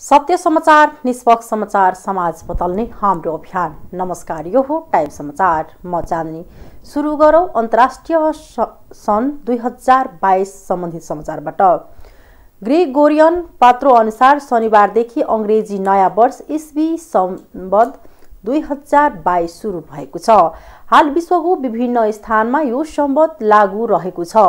सत्य समाचार निष्पक्ष समाचार समाज बदल्ने हाम्रो अभियान नमस्कार यो हो टाइम समाचार म चाँदनी सुरु गरौँ अन्तर्राष्ट्रिय सन् दुई हजार बाइस सम्बन्धित समाचारबाट ग्रेगोरियन पात्रो अनुसार शनिबारदेखि अङ्ग्रेजी नयाँ वर्ष इस्वी सम्बद्ध दुई हजार बाइस सुरु भएको छ हाल विश्वको विभिन्न स्थानमा यो सम्बद्ध लागू रहेको छ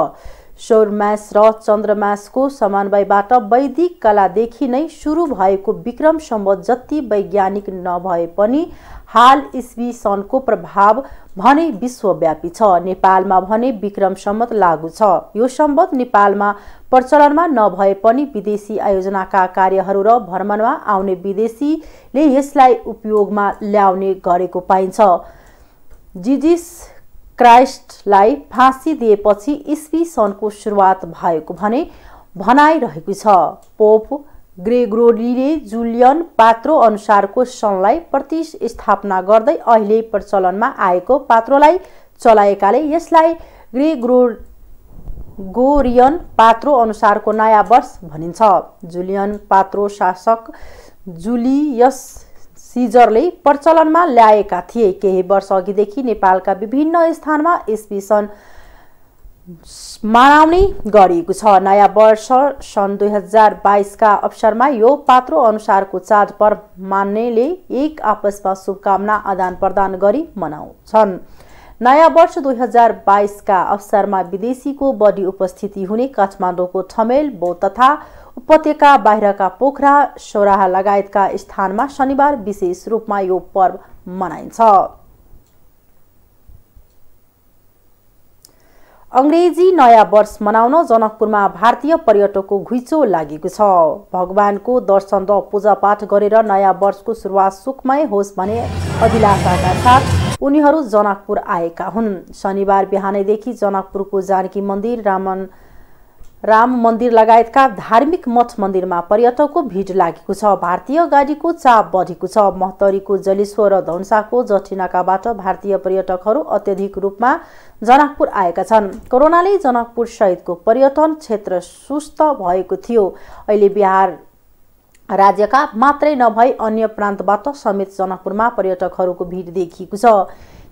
सौरमास र चन्द्रमासको समन्वयबाट वैदिक कलादेखि नै सुरु भएको विक्रम सम्बत जति वैज्ञानिक नभए पनि हाल इस्वी सनको प्रभाव भने विश्वव्यापी छ नेपालमा भने विक्रम सम्बत लागू छ यो सम्बत नेपालमा प्रचलनमा नभए पनि विदेशी आयोजनाका कार्यहरू र भ्रमणमा आउने विदेशीले यसलाई उपयोगमा ल्याउने गरेको पाइन्छ जिजिस क्राइस्टलाई फाँसी दिएपछि इस्वी सनको सुरुवात भएको भने भनाइरहेको छ पोप ग्रेग्रोरीले जुलियन पात्रो अनुसारको सनलाई प्रतिस्थापना गर्दै अहिले प्रचलनमा आएको पात्रोलाई चलाएकाले यसलाई ग्रेग्रो गोरियन पात्रो अनुसारको नयाँ वर्ष भनिन्छ जुलियन पात्रो शासक जुलियस सिजरले प्रचलनमा ल्याएका थिए केही वर्ष अघिदेखि नेपालका विभिन्न स्थानमा यस सन् मनाउने गरिएको छ नयाँ वर्ष सन् दुई हजार बाइसका अवसरमा यो पात्रो अनुसारको चाडपर्व मान्नेले एक आपसमा शुभकामना आदान प्रदान गरी मनाउँछन् नयाँ वर्ष दुई हजार बाइसका अवसरमा विदेशीको बढी उपस्थिति हुने काठमाडौँको ठमेल बौद्ध तथा उपत्यका बाहिरका पोखरा सोराहा लगायतका स्थानमा शनिबार विशेष रूपमा यो पर्व मनाइन्छ अङ्ग्रेजी नयाँ वर्ष मनाउन जनकपुरमा भारतीय पर्यटकको घुइचो लागेको छ भगवानको दर्शन र पूजापाठ गरेर नयाँ वर्षको सुरुवात सुखमय होस् भने अभिलाषाका साथ उनीहरू जनकपुर आएका हुन् शनिबार बिहानैदेखि जनकपुरको जानकी मन्दिर रामन राम मन्दिर लगायतका धार्मिक मठ मन्दिरमा पर्यटकको भिड लागेको छ भारतीय गाडीको चाप बढेको छ महतरीको जलेश्वर र धनसाको जठिनाकाबाट भारतीय पर्यटकहरू अत्यधिक रूपमा जनकपुर आएका छन् कोरोनाले जनकपुर सहितको पर्यटन क्षेत्र सुस्त भएको थियो अहिले बिहार राज्यका मात्रै नभई अन्य प्रान्तबाट समेत जनकपुरमा पर्यटकहरूको भिड देखिएको छ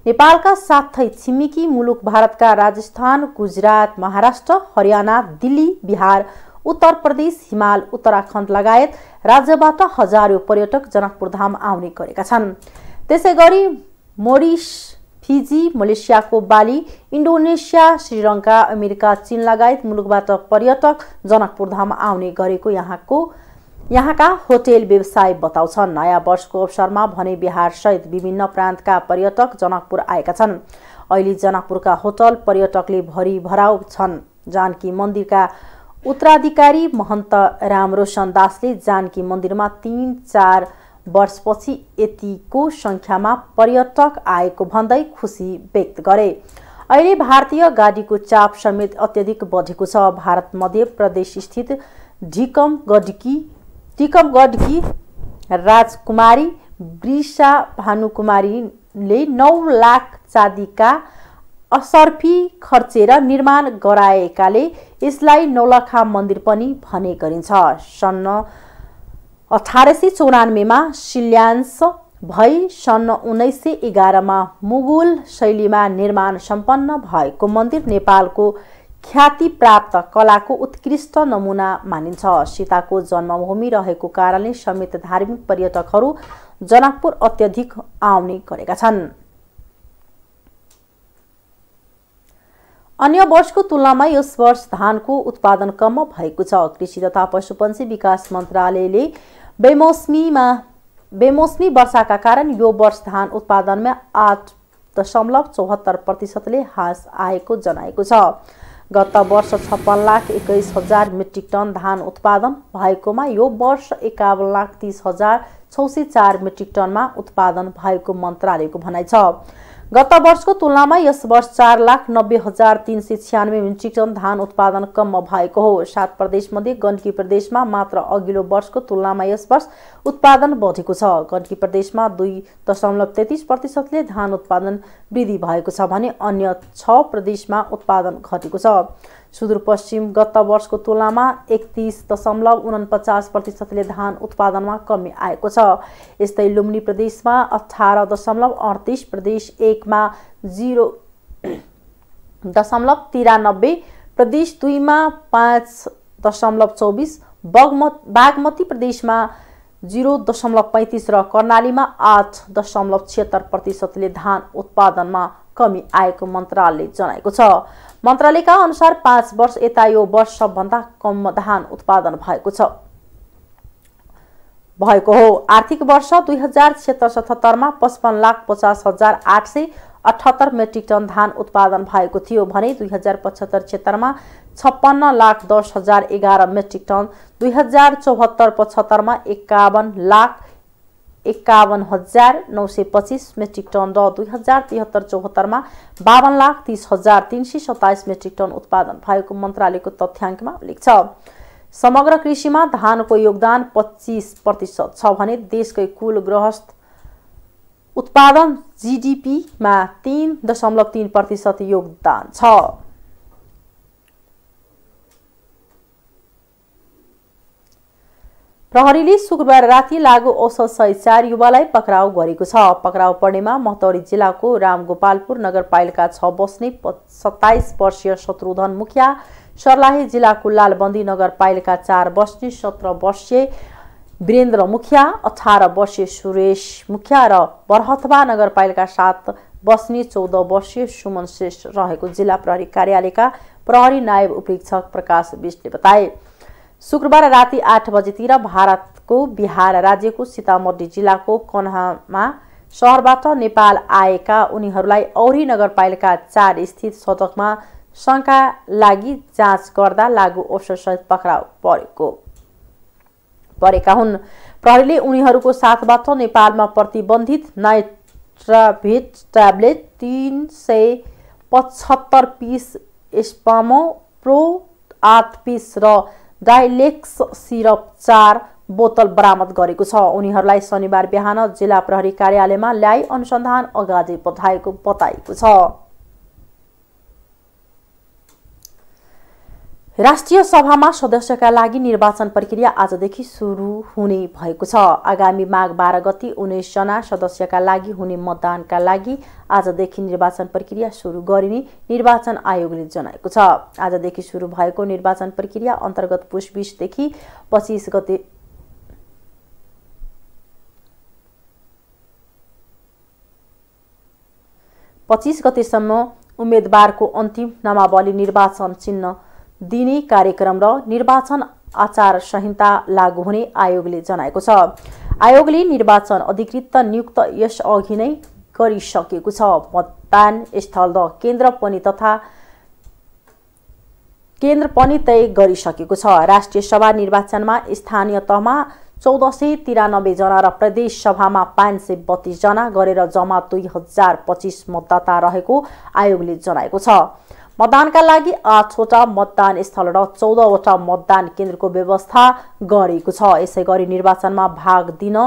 नेपालका साथै छिमेकी मुलुक भारतका राजस्थान गुजरात महाराष्ट्र हरियाणा दिल्ली बिहार उत्तर प्रदेश हिमाल उत्तराखण्ड लगायत राज्यबाट हजारौँ पर्यटक जनकपुरधाम आउने गरेका छन् त्यसै गरी मोरिस फिजी मलेसियाको बाली इन्डोनेसिया श्रीलङ्का अमेरिका चीन लगायत मुलुकबाट पर्यटक जनकपुरधाम आउने गरेको यहाँको यहाँका होटेल व्यवसाय बताउँछन् नयाँ वर्षको अवसरमा भने बिहारसहित विभिन्न प्रान्तका पर्यटक जनकपुर आएका छन् अहिले जनकपुरका होटल पर्यटकले भरिभराउ छन् जानकी मन्दिरका उत्तराधिकारी महन्त राम रोशन दासले जानकी मन्दिरमा तिन चार वर्षपछि यतिको सङ्ख्यामा पर्यटक आएको भन्दै खुसी व्यक्त गरे अहिले भारतीय गाडीको चाप समेत अत्यधिक बढेको छ भारत मध्य प्रदेश स्थित ढिकम गड्की टिकमगढकी राजकुमारी वृषा भानुकुमारीले नौ लाख चाँदीका असर्फी खर्चेर निर्माण गराएकाले यसलाई नौलखा मन्दिर पनि भने गरिन्छ सन् अठार सय चौरानब्बेमा शिल्यांश भई सन् उन्नाइस सय एघारमा मुगुल शैलीमा निर्माण सम्पन्न भएको मन्दिर नेपालको ख्याति प्राप्त कलाको उत्कृष्ट नमुना मानिन्छ सीताको जन्मभूमि रहेको कारणले समेत धार्मिक पर्यटकहरू जनकपुर अत्यधिक आउने गरेका छन् अन्य वर्षको तुलनामा यस वर्ष धानको उत्पादन कम भएको छ कृषि तथा पशुपन्छी विकास मन्त्रालयले बेमौसमीमा बेमौसमी वर्षाका कारण यो वर्ष धान उत्पादनमा आठ दशमलव चौहत्तर प्रतिशतले ह्रास आएको जनाएको छ गत वर्ष छप्पन्न लाख एक्काइस हजार मेट्रिक टन धान उत्पादन भएकोमा यो वर्ष एकाउन्न लाख तिस हजार छ सय चार मेट्रिक टनमा उत्पादन भएको मन्त्रालयको भनाइ छ गत वर्षको तुलनामा यस वर्ष चार लाख नब्बे हजार तिन सय छ्यानब्बे मेट्रिक टन धान उत्पादन कम भएको हो सात प्रदेशमध्ये गण्डकी प्रदेशमा मात्र अघिल्लो वर्षको तुलनामा यस वर्ष उत्पादन बढेको छ गण्डकी प्रदेशमा दुई दशमलव तेत्तिस प्रतिशतले धान उत्पादन वृद्धि भएको छ भने अन्य छ प्रदेशमा उत्पादन घटेको छ सुदूरपश्चिम गत वर्षको तुलनामा एकतिस दशमलव उनपचास प्रतिशतले धान उत्पादनमा कमी आएको छ यस्तै लुम्नी प्रदेशमा अठार दशमलव अडतिस प्रदेश एकमा जिरो दशमलव तिरानब्बे प्रदेश दुईमा पाँच दशमलव चौबिस बगम बागमती प्रदेशमा जिरो दशमलव पैँतिस र कर्णालीमा आठ दशमलव छिहत्तर प्रतिशतले धान उत्पादनमा कमी आएको मन्त्रालयले जनाएको छ मन्त्रालयका अनुसार पाँच वर्ष यता यो वर्ष सबभन्दा कम धान उत्पादन भएको छ भएको हो आर्थिक वर्ष दुई हजार छिहत्तर सतहत्तरमा पचपन्न लाख पचास हजार आठ सय अठहत्तर मेट्रिक टन धान उत्पादन भएको थियो भने दुई हजार पचहत्तर क्षेत्रमा छप्पन्न लाख दस हजार एघार मेट्रिक टन दुई हजार चौहत्तर पचहत्तरमा एक्काउन्न लाख एक्कावन हजार नौ सय पच्चिस मेट्रिक टन र दुई हजार त्रिहत्तर चौहत्तरमा बाह्र लाख तिस हजार तिन सय सत्ताइस मेट्रिक टन उत्पादन भएको मन्त्रालयको तथ्याङ्कमा उल्लेख छ समग्र कृषिमा धानको योगदान पच्चिस प्रतिशत छ भने देशकै कुल ग्रहस्थ उत्पादन जिडिपीमा तिन दशमलव तिन प्रतिशत योगदान छ प्रहरीले शुक्रबार राति लागु औसत सहित चार युवालाई पक्राउ गरेको छ पक्राउ पर्नेमा महतौरी जिल्लाको रामगोपालपुर नगरपालिका छ बस्ने सत्ताइस वर्षीय शत्रुधन मुखिया सर्लाही जिल्लाको लालबन्दी नगरपालिका चार बस्ने सत्र वर्षीय वीरेन्द्र मुखिया अठार वर्षीय सुरेश मुखिया र बरहथवा नगरपालिका सात बस्ने चौध वर्षीय सुमन श्रेष्ठ रहेको जिल्ला प्रहरी कार्यालयका प्रहरी नायब उपरीक्षक प्रकाश विष्टले बताए शुक्रबार राति आठ बजेतिर भारतको बिहार राज्यको सीतामढी जिल्लाको कन्हामा सहरबाट नेपाल आएका उनीहरूलाई औरी नगरपालिका चार स्थित सडकमा शङ्का लागि जाँच गर्दा लागु अवसरसहित पक्राउ परेको परेका हुन् प्रहरीले उनीहरूको साथबाट नेपालमा प्रतिबन्धित नाइट्राभिट ट्याब्लेट तिन सय पचहत्तर पिस स्पामो प्रो आठ पिस र डाइलेक्स सिरप चार बोतल बरामद गरेको छ उनीहरूलाई शनिबार बिहान जिल्ला प्रहरी कार्यालयमा ल्याई अनुसन्धान अगाडि पठाएको बताएको छ राष्ट्रिय सभामा सदस्यका लागि निर्वाचन प्रक्रिया आजदेखि सुरु हुने भएको छ आगामी माघ बाह्र गति उन्नाइसजना सदस्यका लागि हुने मतदानका लागि आजदेखि निर्वाचन प्रक्रिया सुरु गरिने निर्वाचन आयोगले जनाएको छ आजदेखि सुरु भएको निर्वाचन प्रक्रिया अन्तर्गत पुष बिसदेखि पच्चिस गते पच्चिस गतेसम्म उम्मेदवारको अन्तिम नामावली निर्वाचन चिन्ह दिने कार्यक्रम र निर्वाचन आचार संहिता लागू हुने आयोगले जनाएको छ आयोगले निर्वाचन अधिकृत नियुक्त यसअघि नै गरिसकेको छ मतदान स्थल र केन्द्र पनि तथा केन्द्र पनि तय गरिसकेको छ राष्ट्रिय सभा निर्वाचनमा स्थानीय तहमा चौध सय तिरानब्बेजना र प्रदेश सभामा पाँच सय बत्तिसजना गरेर जम्मा दुई हजार पच्चिस मतदाता रहेको आयोगले जनाएको छ मतदानका लागि आठवटा मतदान स्थल र चौधवटा मतदान केन्द्रको व्यवस्था गरेको छ यसै गरी निर्वाचनमा भाग दिन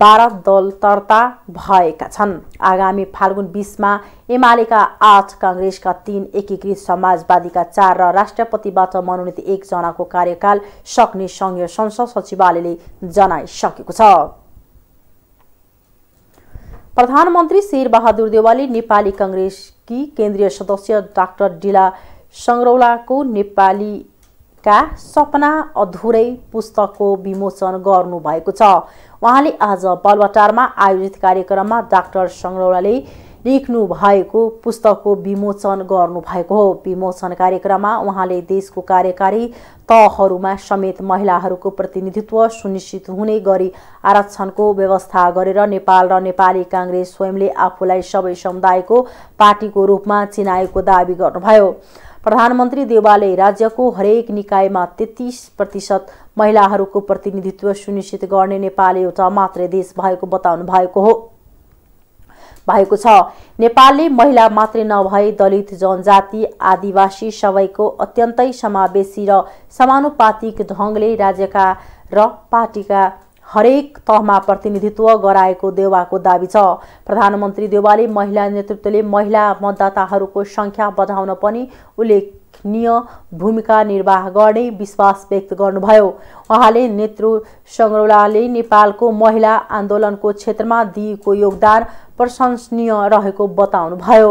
बाह्र दल दर्ता भएका छन् आगामी फाल्गुन बिसमा एमालेका आठ काङ्ग्रेसका तीन एकीकृत समाजवादीका चार र राष्ट्रपतिबाट मनोनित एकजनाको कार्यकाल सक्ने सङ्घीय संसद सचिवालयले जनाइसकेको छ प्रधानमन्त्री शेरबहादुर देवालले नेपाली कङ्ग्रेस कि केन्द्रीय सदस्य डाक्टर डिला सङ्ग्रौलाको नेपालीका सपना अधुरै पुस्तकको विमोचन गर्नुभएको छ उहाँले आज बालवाटारमा आयोजित कार्यक्रममा डाक्टर सङ्ग्रौलाले लेख्नु भएको पुस्तकको विमोचन गर्नुभएको हो विमोचन कार्यक्रममा उहाँले देशको कार्यकारी तहहरूमा समेत महिलाहरूको प्रतिनिधित्व सुनिश्चित हुने गरी आरक्षणको व्यवस्था गरेर नेपाल र नेपाली काङ्ग्रेस स्वयंले आफूलाई सबै समुदायको पार्टीको रूपमा चिनाएको दावी गर्नुभयो प्रधानमन्त्री देवालय राज्यको हरेक निकायमा तेत्तिस प्रतिशत महिलाहरूको प्रतिनिधित्व सुनिश्चित गर्ने नेपाल एउटा मात्रै देश भएको बताउनु भएको हो भएको छ नेपालले महिला मात्रै नभए दलित जनजाति आदिवासी सबैको अत्यन्तै समावेशी र समानुपातिक ढङ्गले राज्यका र पार्टीका हरेक तहमा प्रतिनिधित्व गराएको देवाको दावी छ प्रधानमन्त्री देवाले महिला नेतृत्वले महिला मतदाताहरूको सङ्ख्या बढाउन पनि उल्लेखनीय भूमिका निर्वाह गर्ने विश्वास व्यक्त गर्नुभयो उहाँले नेतृ सङ्ग्रौलाले नेपालको महिला आन्दोलनको क्षेत्रमा दिएको योगदान प्रशंसनीय रहेको बताउनुभयो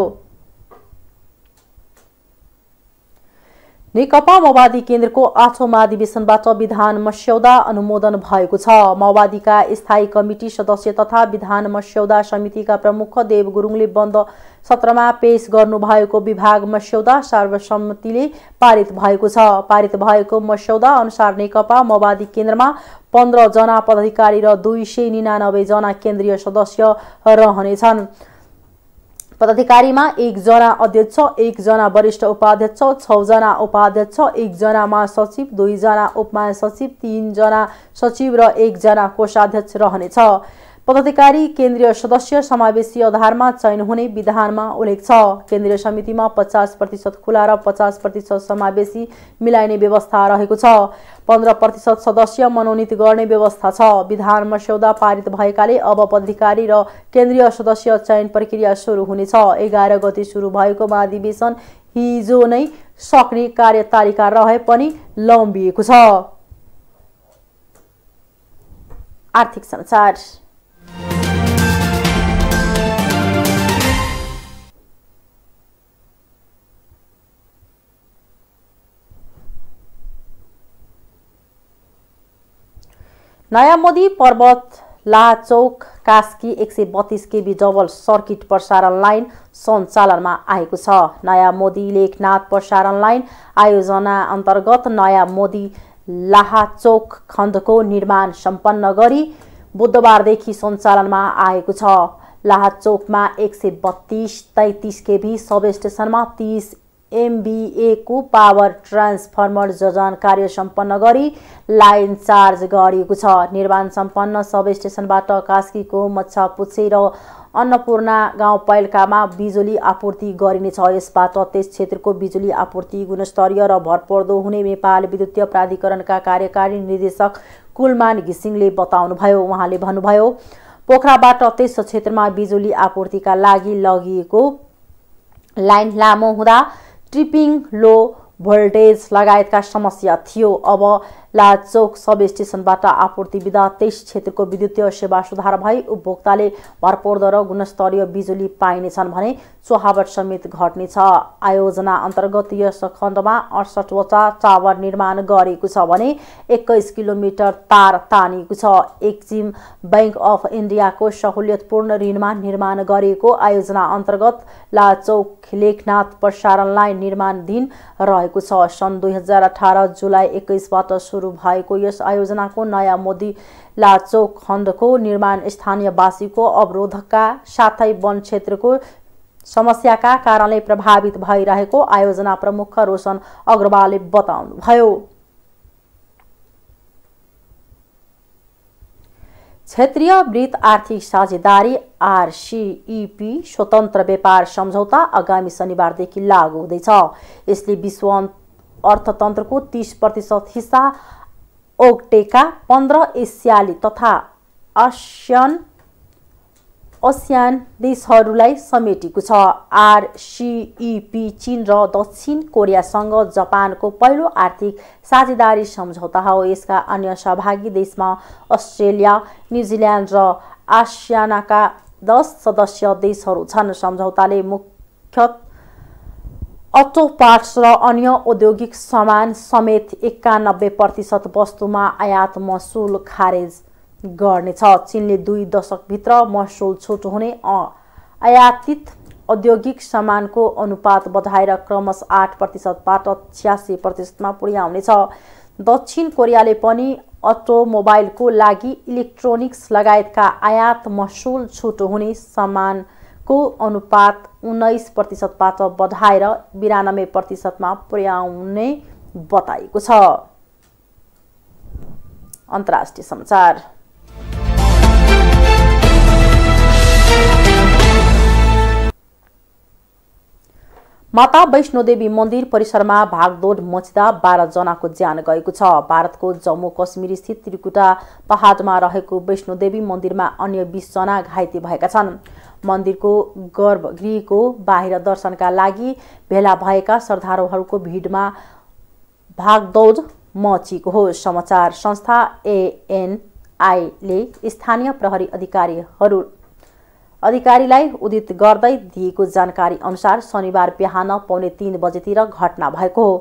नेकपा माओवादी केन्द्रको आठौँ महाधिवेशनबाट विधान मस्यौदा अनुमोदन भएको छ माओवादीका स्थायी कमिटी सदस्य तथा विधान मस्यौदा समितिका प्रमुख देव गुरुङले बन्द सत्रमा पेश गर्नुभएको विभाग मस्यौदा सर्वसम्मतिले पारित भएको छ पारित भएको मस्यौदा अनुसार नेकपा माओवादी केन्द्रमा पन्ध्रजना पदाधिकारी र दुई सय निनानब्बेजना केन्द्रीय सदस्य रहनेछन् पदाधिकारीमा एकजना अध्यक्ष एकजना वरिष्ठ उपाध्यक्ष छजना उपाध्यक्ष एकजना महासचिव दुईजना उपमहासचिव तिनजना सचिव र एकजना कोषाध्यक्ष रहनेछ पदाधिकारी केन्द्रीय सदस्य समावेशी आधारमा चयन हुने विधानमा उल्लेख छ केन्द्रीय समितिमा पचास प्रतिशत खुला र पचास प्रतिशत समावेशी मिलाइने व्यवस्था रहेको छ पन्ध्र प्रतिशत सदस्य मनोनित गर्ने व्यवस्था छ विधान मस्यौदा पारित भएकाले अब पदाधिकारी र केन्द्रीय सदस्य चयन प्रक्रिया सुरु हुनेछ एघार गति सुरु भएको महाधिवेशन हिजो नै सक्ने कार्यतालिका रहे पनि लम्बिएको छ आर्थिक संसार नयाँ मोदी पर्वत लाचौक कास्की एक सय बत्तिस केबी डबल सर्किट प्रसारण लाइन सञ्चालनमा आएको छ नयाँ मोदी लेखनाथ प्रसारण लाइन आयोजना अन्तर्गत नयाँ मोदी लाहाचोक खण्डको निर्माण सम्पन्न गरी बुधबारदेखि सञ्चालनमा आएको छ लाहाचोकमा एक सय बत्तिस तैतिस केबी सब स्टेसनमा तिस एमबिएको पावर ट्रान्सफर्मर जजान कार्य सम्पन्न गरी लाइन चार्ज गरिएको छ निर्माण सम्पन्न सब स्टेसनबाट कास्कीको मच्छापुच्छे र अन्नपूर्णा गाउँपालिकामा बिजुली आपूर्ति गरिनेछ यसबाट त्यस क्षेत्रको बिजुली आपूर्ति गुणस्तरीय र भरपर्दो हुने नेपाल विद्युतीय प्राधिकरणका कार्यकारी निर्देशक कुलमान घिसिङले बताउनुभयो उहाँले भन्नुभयो पोखराबाट त्यस क्षेत्रमा बिजुली आपूर्तिका लागि लगिएको लाइन लामो हुँदा ट्रिपिङ लो भोल्टेज लगायतका समस्या थियो अब लाचोक सब स्टेसनबाट आपूर्ति विधा तेइस क्षेत्रको विद्युतीय सेवा सुधार भई उपभोक्ताले भरपर्दो र गुणस्तरीय बिजुली पाइनेछन् भने चुहावट समेत घट्नेछ आयोजना अन्तर्गत यस खण्डमा अडसठवटा टावर निर्माण गरिएको छ भने एक्काइस किलोमिटर तार तानिएको छ एकजिम ब्याङ्क अफ इन्डियाको सहुलियतपूर्ण ऋणमा निर्माण गरिएको आयोजना अन्तर्गत लाचोक लेखनाथ प्रसारणलाई निर्माणधीन रहेको छ सन् दुई हजार अठार जुलाई एक्काइसबाट सुरु सुरु भएको यस आयोजनाको नयाँ मोदी लाचोक खण्डको निर्माण स्थानीयवासीको अवरोधका साथै वन क्षेत्रको समस्याका कारणले प्रभावित भइरहेको आयोजना प्रमुख रोशन अग्रवालले बताउनुभयो क्षेत्रीय वृत्त आर्थिक साझेदारी आरसिइपी स्वतन्त्र व्यापार सम्झौता आगामी शनिबारदेखि लागू हुँदैछ यसले विश्व अर्थतन्त्रको तिस प्रतिशत हिस्सा ओक्टेका पन्ध्र एसियाली तथा आसियन असियान देशहरूलाई समेटेको छ आरसिइपी चिन र दक्षिण कोरियासँग जापानको पहिलो आर्थिक साझेदारी सम्झौता हो यसका अन्य सहभागी देशमा अस्ट्रेलिया न्युजिल्यान्ड र आसियानाका दस सदस्य देशहरू छन् सम्झौताले मुख्य अटो पार्ट्स र अन्य औद्योगिक सामान समेत एकानब्बे प्रतिशत वस्तुमा आयात महसुल खारेज गर्नेछ चिनले दुई दशकभित्र महसुल छुट हुने आयातित औद्योगिक सामानको अनुपात बढाएर क्रमश आठ प्रतिशतबाट छ्यासी प्रतिशतमा पुर्याउनेछ दक्षिण कोरियाले पनि अटोमोबाइलको लागि इलेक्ट्रोनिक्स लगायतका आयात महसुल छुट हुने सामान को अनुपात उन्नाइस प्रतिशतबाट बढाएर बिरानब्बे प्रतिशतमा पुर्याउने बताएको छ अन्तर्राष्ट्रिय समाचार माता वैष्णोदेवी मन्दिर परिसरमा भागदौड मचिँदा बाह्रजनाको ज्यान गएको छ भारतको जम्मू कश्मीर स्थित त्रिकुटा पहाडमा रहेको वैष्णोदेवी मन्दिरमा अन्य बिसजना घाइते भएका छन् मन्दिरको गर्भगृहको बाहिर दर्शनका लागि भेला भएका श्रद्धालुहरूको भिडमा भागदौड मचिएको हो समाचार संस्था एएनआईले स्थानीय प्रहरी अधिकारीहरू अधिकारीलाई उदित गर्दै दिएको जानकारी अनुसार शनिबार बिहान पाउने तिन बजेतिर घटना भएको हो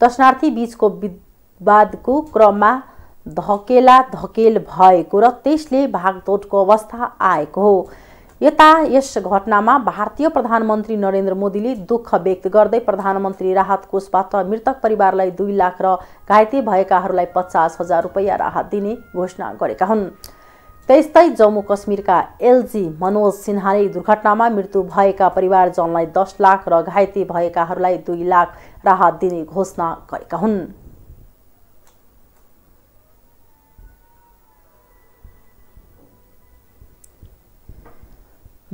दर्शनार्थी बिचको विवादको क्रममा धकेला धकेल भएको र त्यसले भागदौडको अवस्था आएको हो यता यस घटनामा भारतीय प्रधानमन्त्री नरेन्द्र मोदीले दुःख व्यक्त गर्दै प्रधानमन्त्री राहत कोषबाट मृतक परिवारलाई दुई लाख र घाइते भएकाहरूलाई पचास हजार रुपियाँ राहत दिने घोषणा गरेका हुन् त्यस्तै जम्मू कश्मीरका एलजी मनोज सिन्हाले दुर्घटनामा मृत्यु भएका परिवारजनलाई दस लाख र घाइते भएकाहरूलाई दुई लाख राहत दिने घोषणा गरेका हुन्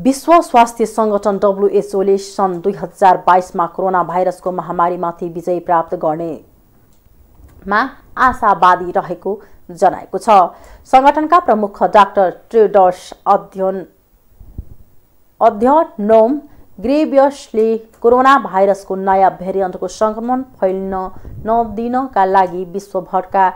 विश्व स्वास्थ्य सङ्गठन डब्लुएचओले सन् दुई हजार बाइसमा कोरोना भाइरसको महामारीमाथि विजय प्राप्त गर्नेमा आशावादी रहेको जनाएको छ सङ्गठनका प्रमुख डाक्टर ट्रेडर्स अध्ययन अध्ययनोम ग्रेबियसले कोरोना भाइरसको नयाँ भेरिएन्टको सङ्क्रमण फैलिन नदिनका लागि विश्वभरका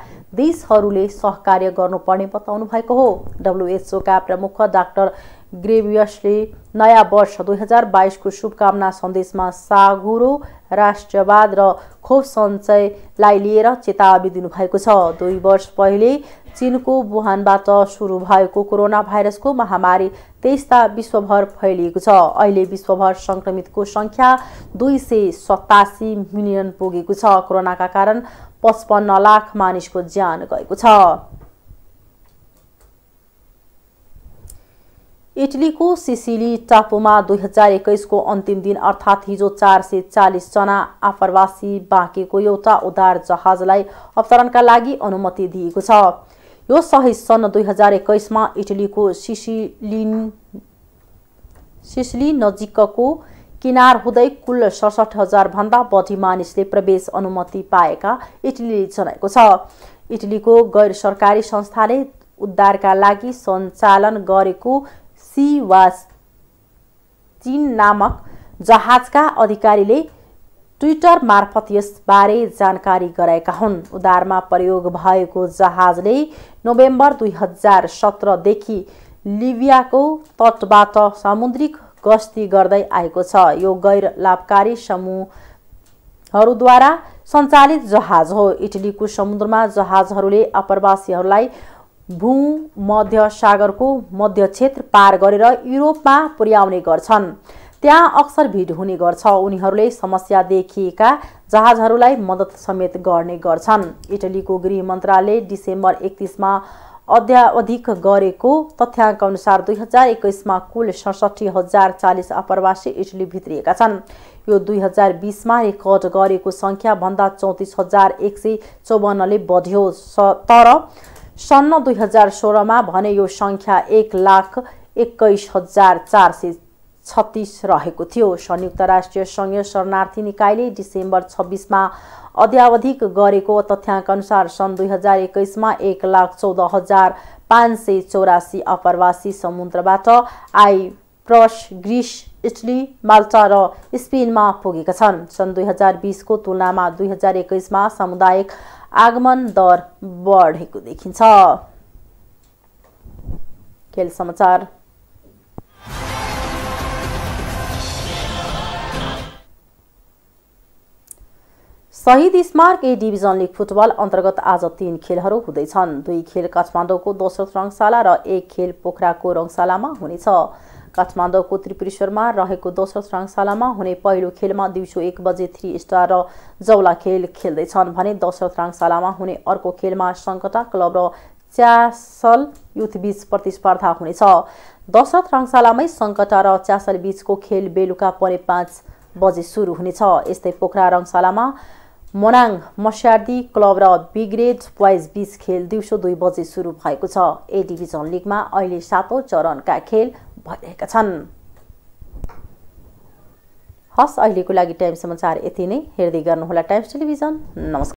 देशहरूले सहकार्य गर्नुपर्ने बताउनु भएको हो डब्लुएचओका प्रमुख डाक्टर ग्रेभियसले नयाँ वर्ष दुई हजार बाइसको शुभकामना सन्देशमा सागुरो राष्ट्रवाद र खोप सञ्चयलाई लिएर चेतावनी दिनुभएको छ दुई वर्ष पहिले चिनको वुहानबाट सुरु भएको कोरोना भाइरसको महामारी त्यस्ता विश्वभर फैलिएको छ अहिले विश्वभर सङ्क्रमितको सङ्ख्या दुई सय सतासी मिलियन पुगेको छ कोरोनाका कारण पचपन्न लाख मानिसको ज्यान गएको छ इटलीको सिसिली टापुमा दुई हजार एक्काइसको अन्तिम दिन अर्थात् हिजो चार सय चालिसजना आप्रवासी बाँकेको एउटा उद्धार जहाजलाई अवतरणका लागि अनुमति दिएको छ यो सही सन् दुई हजार एक्काइसमा इटलीको सिसिलिन सिसिली नजिकको किनार हुँदै कुल सडसठ हजारभन्दा बढी मानिसले प्रवेश अनुमति पाएका इटलीले जनाएको छ इटलीको गैर सरकारी संस्थाले उद्धारका लागि सञ्चालन गरेको सी वास चीन नामक जहाजका अधिकारीले ट्विटर मार्फत यसबारे जानकारी गराएका हुन् उदारमा प्रयोग भएको जहाजले नोभेम्बर दुई हजार सत्रदेखि लिबियाको तटबाट सामुद्रिक गस्ती गर्दै आएको छ यो गैर लाभकारी समूहहरूद्वारा सञ्चालित जहाज हो इटलीको समुद्रमा जहाजहरूले आप्रवासीहरूलाई भू मध्य सागरको मध्य क्षेत्र पार गरेर युरोपमा पुर्याउने गर्छन् त्यहाँ अक्सर भिड हुने गर्छ उनीहरूले समस्या देखिएका जहाजहरूलाई मद्दत समेत गर्ने गर्छन् इटलीको गृह मन्त्रालयले डिसेम्बर एकतिसमा अध्यावधिक गरेको तथ्याङ्क अनुसार दुई हजार एक्काइसमा कुल सडसठी हजार चालिस अप्रवासी इटली भित्रिएका छन् यो दुई हजार बिसमा रेकर्ड गरेको सङ्ख्याभन्दा चौतिस हजार एक सय चौवन्नले बढ्यो तर सन् दुई हजार सोह्रमा भने यो सङ्ख्या एक लाख एक्काइस हजार चार सय छत्तिस रहेको थियो संयुक्त राष्ट्रिय सङ्घीय शरणार्थी निकायले डिसेम्बर छब्बिसमा अध्यावधिक गरेको तथ्याङ्क अनुसार सन् दुई हजार एक्काइसमा एक लाख चौध हजार पाँच सय चौरासी अप्रवासी समुद्रबाट आई प्रस ग्रिस इटली माल्टा र स्पेनमा पुगेका छन् सन् दुई हजार बिसको तुलनामा दुई हजार एक्काइसमा सामुदायिक आगमन दर बढेको देखिन्छ खेल समाचार शहीद स्मारक ए डिभिजन लिग फुटबल अन्तर्गत आज तीन खेलहरू हुँदैछन् दुई खेल काठमाडौँको दोस्रो रङशाला र एक खेल पोखराको रङशालामा हुनेछ काठमाडौँको त्रिपुरेश्वरमा रहेको दोस्रो श्राङशालामा हुने पहिलो खेलमा दिउँसो एक बजे थ्री स्टार र जौला खेल खेल्दैछन् भने दोस्रो श्राङशालामा हुने अर्को खेलमा सङ्कटा क्लब र च्यासल युथबीच प्रतिस्पर्धा हुनेछ दशरथ रङशालामै सङ्कटा र च्यासल बीचको खेल बेलुका परे पाँच बजे सुरु हुनेछ यस्तै पोखरा रङशालामा मोनाङ मस्यार्दी क्लब र बिग्रेड बोइज बीच खेल दिउँसो दुई बजे सुरु भएको छ ए डिभिजन लिगमा अहिले सातौँ चरणका खेल भइरहेका छन् हस् अहिलेको लागि टाइम समाचार यति नै हेर्दै गर्नुहोला टाइम्स टेलिभिजन नमस्कार